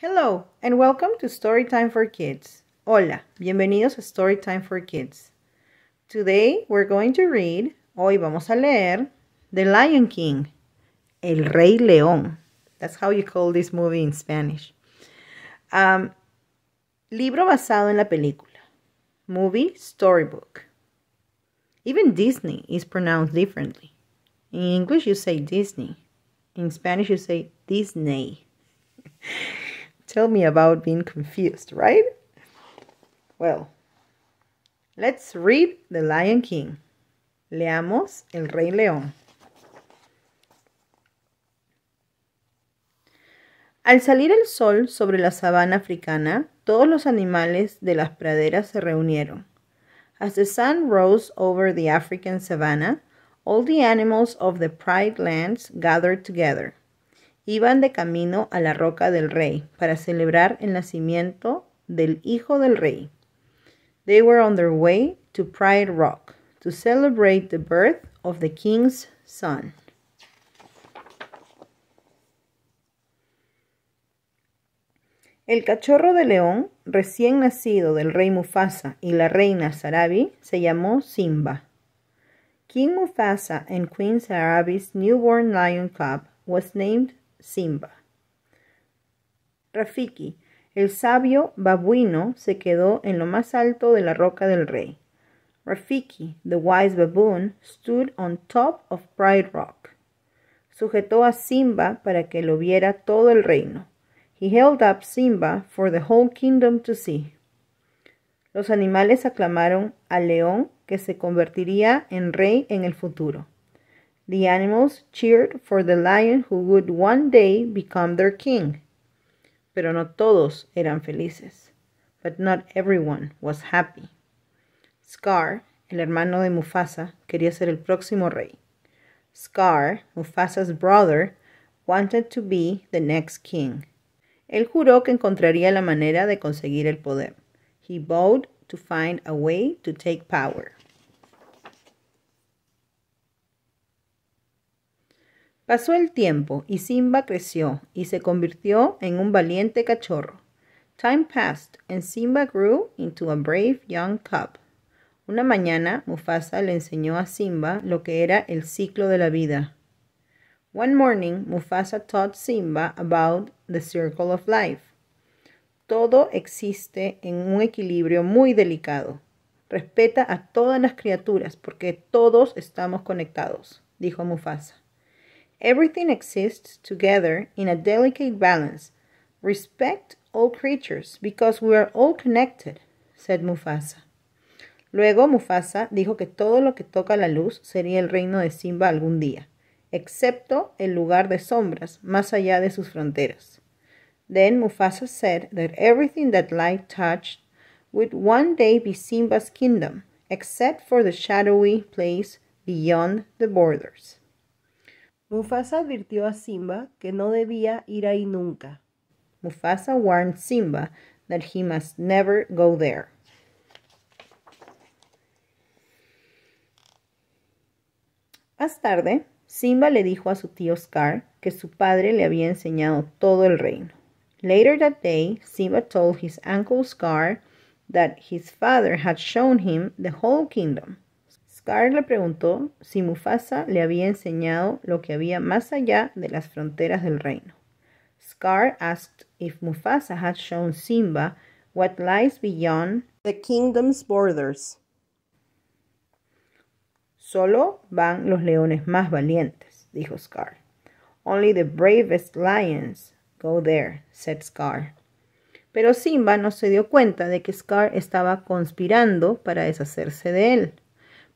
Hello and welcome to Storytime for Kids. Hola, bienvenidos a Storytime for Kids. Today we're going to read, hoy vamos a leer, The Lion King, El Rey León. That's how you call this movie in Spanish. Um, libro basado en la película. Movie, storybook. Even Disney is pronounced differently. In English you say Disney. In Spanish you say Disney. Tell me about being confused, right? Well, let's read The Lion King. Leamos El Rey León. Al salir el sol sobre la sabana africana, todos los animales de las praderas se reunieron. As the sun rose over the African savannah, all the animals of the pride lands gathered together iban de camino a la roca del rey para celebrar el nacimiento del hijo del rey. They were on their way to Pride Rock to celebrate the birth of the king's son. El cachorro de león recién nacido del rey Mufasa y la reina Sarabi se llamó Simba. King Mufasa and Queen Sarabi's newborn lion cub was named Simba. Rafiki, el sabio babuino, se quedó en lo más alto de la roca del rey. Rafiki, the wise baboon, stood on top of Pride Rock. Sujetó a Simba para que lo viera todo el reino. He held up Simba for the whole kingdom to see. Los animales aclamaron al león que se convertiría en rey en el futuro. The animals cheered for the lion who would one day become their king. Pero no todos eran felices, but not everyone was happy. Scar, el hermano de Mufasa, quería ser el próximo rey. Scar, Mufasa's brother, wanted to be the next king. Él juró que encontraría la manera de conseguir el poder. He vowed to find a way to take power. Pasó el tiempo y Simba creció y se convirtió en un valiente cachorro. Time passed and Simba grew into a brave young cub. Una mañana Mufasa le enseñó a Simba lo que era el ciclo de la vida. One morning Mufasa taught Simba about the circle of life. Todo existe en un equilibrio muy delicado. Respeta a todas las criaturas porque todos estamos conectados, dijo Mufasa. Everything exists together in a delicate balance. Respect all creatures, because we are all connected, said Mufasa. Luego Mufasa dijo que todo lo que toca la luz sería el reino de Simba algún día, excepto el lugar de sombras, más allá de sus fronteras. Then Mufasa said that everything that light touched would one day be Simba's kingdom, except for the shadowy place beyond the borders. Mufasa advirtió a Simba que no debía ir ahí nunca. Mufasa warned Simba that he must never go there. Más tarde, Simba le dijo a su tío Scar que su padre le había enseñado todo el reino. Later that day, Simba told his uncle Scar that his father had shown him the whole kingdom. Scar le preguntó si Mufasa le había enseñado lo que había más allá de las fronteras del reino. Scar asked if Mufasa had shown Simba what lies beyond the kingdom's borders. Solo van los leones más valientes, dijo Scar. Only the bravest lions go there, said Scar. Pero Simba no se dio cuenta de que Scar estaba conspirando para deshacerse de él.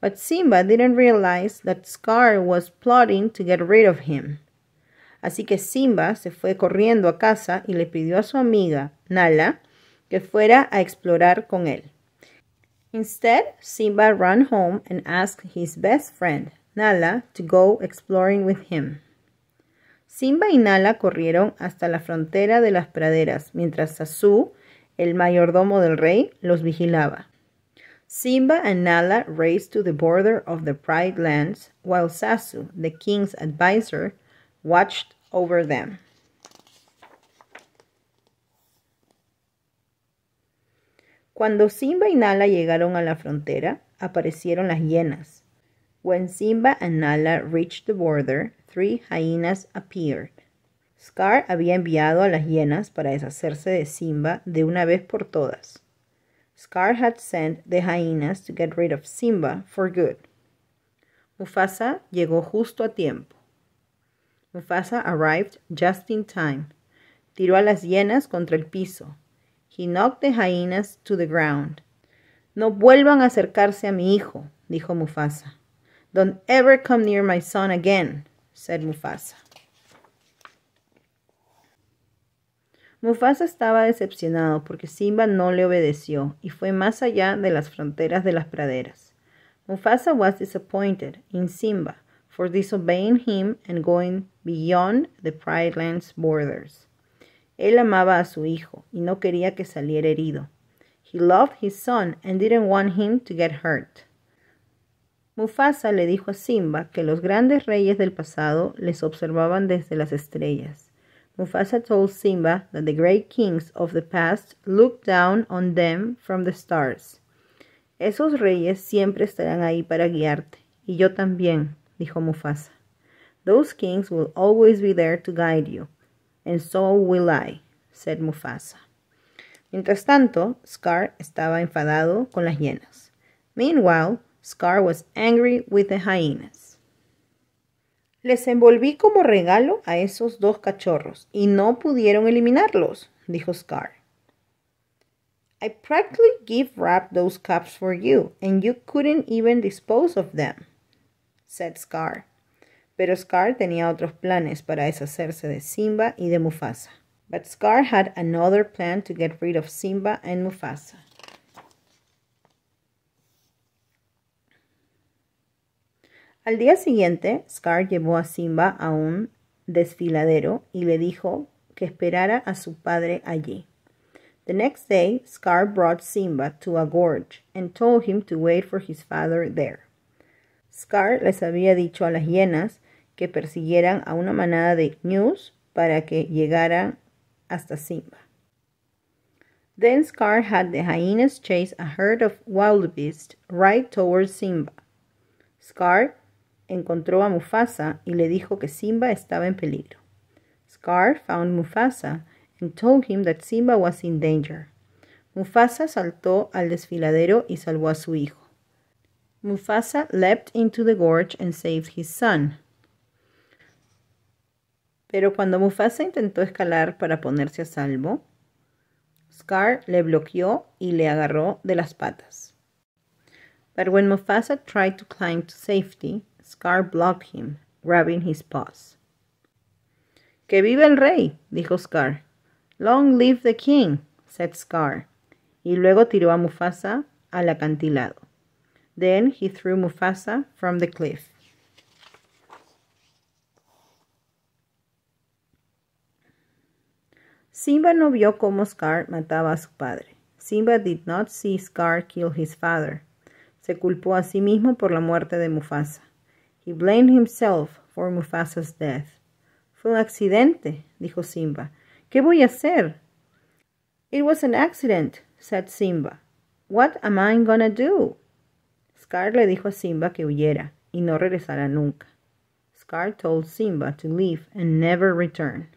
But Simba didn't realize that Scar was plotting to get rid of him. Así que Simba se fue corriendo a casa y le pidió a su amiga, Nala, que fuera a explorar con él. Instead, Simba ran home and asked his best friend, Nala, to go exploring with him. Simba y Nala corrieron hasta la frontera de las praderas, mientras Sasu, el mayordomo del rey, los vigilaba. Simba and Nala raced to the border of the Pride Lands, while Sasu, the king's advisor, watched over them. Cuando Simba y Nala llegaron a la frontera, aparecieron las hienas. When Simba and Nala reached the border, three hyenas appeared. Scar había enviado a las hienas para deshacerse de Simba de una vez por todas. Scar had sent the hyenas to get rid of Simba for good. Mufasa llegó justo a tiempo. Mufasa arrived just in time. Tiró a las hienas contra el piso. He knocked the hyenas to the ground. No vuelvan a acercarse a mi hijo, dijo Mufasa. Don't ever come near my son again, said Mufasa. Mufasa estaba decepcionado porque Simba no le obedeció y fue más allá de las fronteras de las praderas. Mufasa was disappointed in Simba for disobeying him and going beyond the Pride Land's borders. Él amaba a su hijo y no quería que saliera herido. He loved his son and didn't want him to get hurt. Mufasa le dijo a Simba que los grandes reyes del pasado les observaban desde las estrellas Mufasa told Simba that the great kings of the past looked down on them from the stars. Esos reyes siempre estarán ahí para guiarte, y yo también, dijo Mufasa. Those kings will always be there to guide you, and so will I, said Mufasa. Mientras tanto, Scar estaba enfadado con las hienas. Meanwhile, Scar was angry with the hyenas. Les envolví como regalo a esos dos cachorros y no pudieron eliminarlos, dijo Scar. I practically give wrapped those cups for you, and you couldn't even dispose of them, said Scar. Pero Scar tenía otros planes para deshacerse de Simba y de Mufasa. But Scar had another plan to get rid of Simba and Mufasa. Al día siguiente, Scar llevó a Simba a un desfiladero y le dijo que esperara a su padre allí. The next day, Scar brought Simba to a gorge and told him to wait for his father there. Scar les había dicho a las hienas que persiguieran a una manada de news para que llegaran hasta Simba. Then Scar had the hyenas chase a herd of wildebeest right towards Simba. Scar encontró a Mufasa y le dijo que Simba estaba en peligro. Scar found Mufasa and told him that Simba was in danger. Mufasa saltó al desfiladero y salvó a su hijo. Mufasa leapt into the gorge and saved his son. Pero cuando Mufasa intentó escalar para ponerse a salvo, Scar le bloqueó y le agarró de las patas. But when Mufasa tried to climb to safety, Scar blocked him, grabbing his paws. ¡Que vive el rey! dijo Scar. ¡Long live the king! said Scar. Y luego tiró a Mufasa al acantilado. Then he threw Mufasa from the cliff. Simba no vio cómo Scar mataba a su padre. Simba did not see Scar kill his father. Se culpó a sí mismo por la muerte de Mufasa. He blamed himself for Mufasa's death. Fue un accidente, dijo Simba. ¿Qué voy a hacer? It was an accident, said Simba. What am I gonna do? Scar le dijo a Simba que huyera y no regresara nunca. Scar told Simba to leave and never return.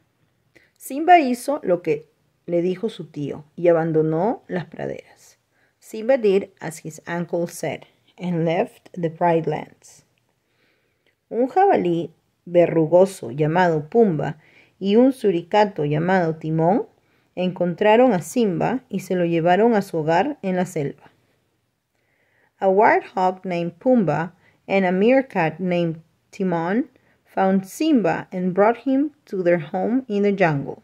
Simba hizo lo que le dijo su tío y abandonó las praderas. Simba did as his uncle said and left the pride lands. Un jabalí verrugoso llamado Pumba y un suricato llamado Timón encontraron a Simba y se lo llevaron a su hogar en la selva. A warthog named Pumba and a meerkat named Timon found Simba and brought him to their home in the jungle.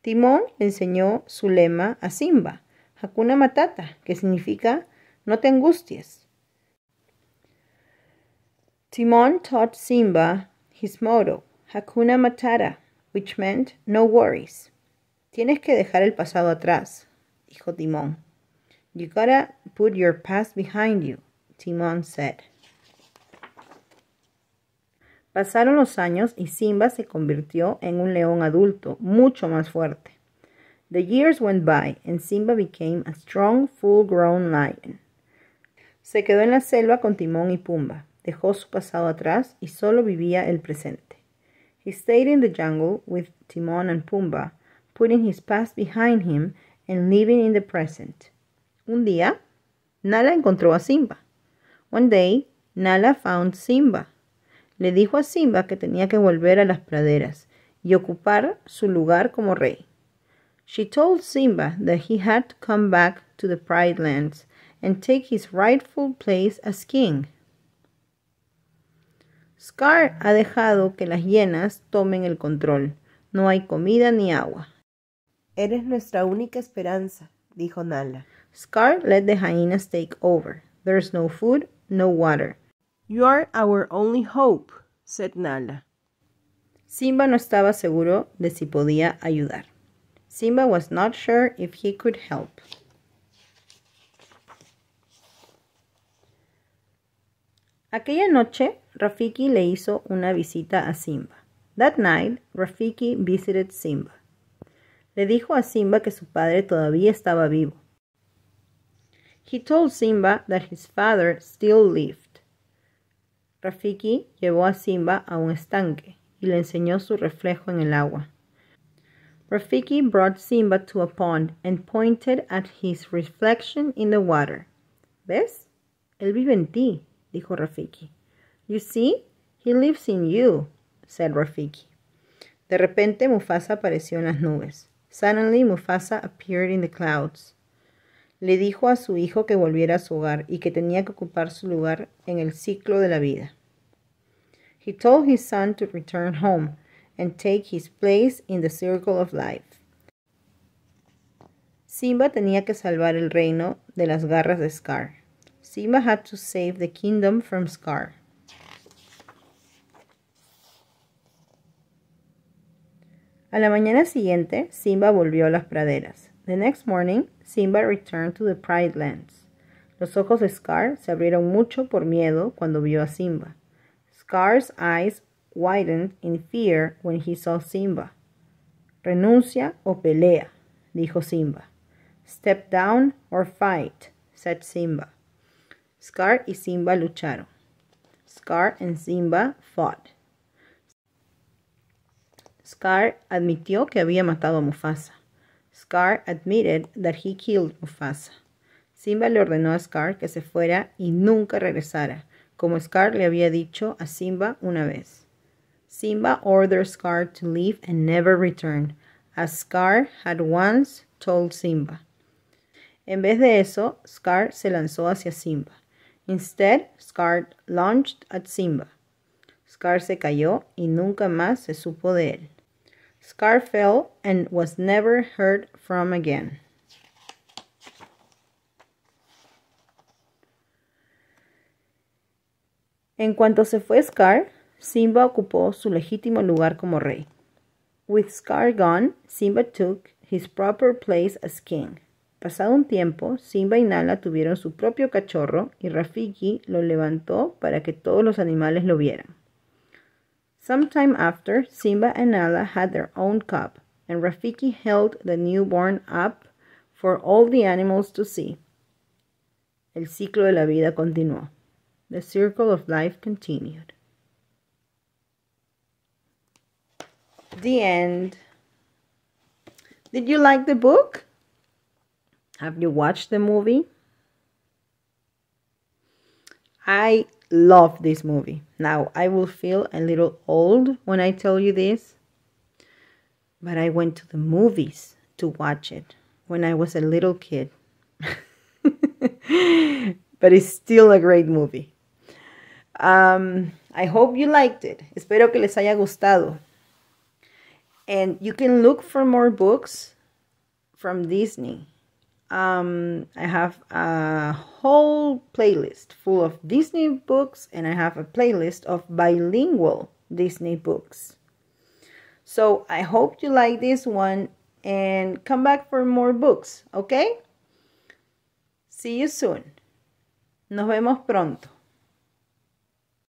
Timón le enseñó su lema a Simba, Hakuna Matata, que significa no te angusties. Timon taught Simba his motto, Hakuna Matata, which meant no worries. Tienes que dejar el pasado atrás, dijo Timón. You gotta put your past behind you, Timon said. Pasaron los años y Simba se convirtió en un león adulto, mucho más fuerte. The years went by and Simba became a strong, full-grown lion. Se quedó en la selva con Timón y Pumba dejó su pasado atrás y solo vivía el presente. He stayed in the jungle with Timon and Pumba, putting his past behind him and living in the present. Un día, Nala encontró a Simba. One day, Nala found Simba. Le dijo a Simba que tenía que volver a las praderas y ocupar su lugar como rey. She told Simba that he had to come back to the Pride Lands and take his rightful place as king. Scar ha dejado que las hienas tomen el control. No hay comida ni agua. Eres nuestra única esperanza, dijo Nala. Scar let the hyenas take over. There's no food, no water. You are our only hope, said Nala. Simba no estaba seguro de si podía ayudar. Simba was not sure if he could help. Aquella noche, Rafiki le hizo una visita a Simba. That night, Rafiki visited Simba. Le dijo a Simba que su padre todavía estaba vivo. He told Simba that his father still lived. Rafiki llevó a Simba a un estanque y le enseñó su reflejo en el agua. Rafiki brought Simba to a pond and pointed at his reflection in the water. ¿Ves? Él vive en ti, dijo Rafiki. You see, he lives in you, said Rafiki. De repente Mufasa apareció en las nubes. Suddenly Mufasa appeared in the clouds. Le dijo a su hijo que volviera a su hogar y que tenía que ocupar su lugar en el ciclo de la vida. He told his son to return home and take his place in the circle of life. Simba tenía que salvar el reino de las garras de Scar. Simba had to save the kingdom from Scar. A la mañana siguiente, Simba volvió a las praderas. The next morning, Simba returned to the Pride Lands. Los ojos de Scar se abrieron mucho por miedo cuando vio a Simba. Scar's eyes widened in fear when he saw Simba. Renuncia o pelea, dijo Simba. Step down or fight, said Simba. Scar y Simba lucharon. Scar and Simba fought. Scar admitió que había matado a Mufasa. Scar admitted that he killed Mufasa. Simba le ordenó a Scar que se fuera y nunca regresara, como Scar le había dicho a Simba una vez. Simba ordered Scar to leave and never return, as Scar had once told Simba. En vez de eso, Scar se lanzó hacia Simba. Instead, Scar launched at Simba. Scar se cayó y nunca más se supo de él. Scar fell and was never heard from again. En cuanto se fue Scar, Simba ocupó su legítimo lugar como rey. With Scar gone, Simba took his proper place as king. Pasado un tiempo, Simba y Nala tuvieron su propio cachorro y Rafiki lo levantó para que todos los animales lo vieran. Some time after, Simba and Nala had their own cup, and Rafiki held the newborn up for all the animals to see. El ciclo de la vida continuó. The circle of life continued. The end. Did you like the book? Have you watched the movie? I love this movie. Now, I will feel a little old when I tell you this, but I went to the movies to watch it when I was a little kid. but it's still a great movie. Um, I hope you liked it. Espero que les haya gustado. And you can look for more books from Disney um, I have a whole playlist full of Disney books, and I have a playlist of bilingual Disney books. So I hope you like this one and come back for more books, okay? See you soon. Nos vemos pronto.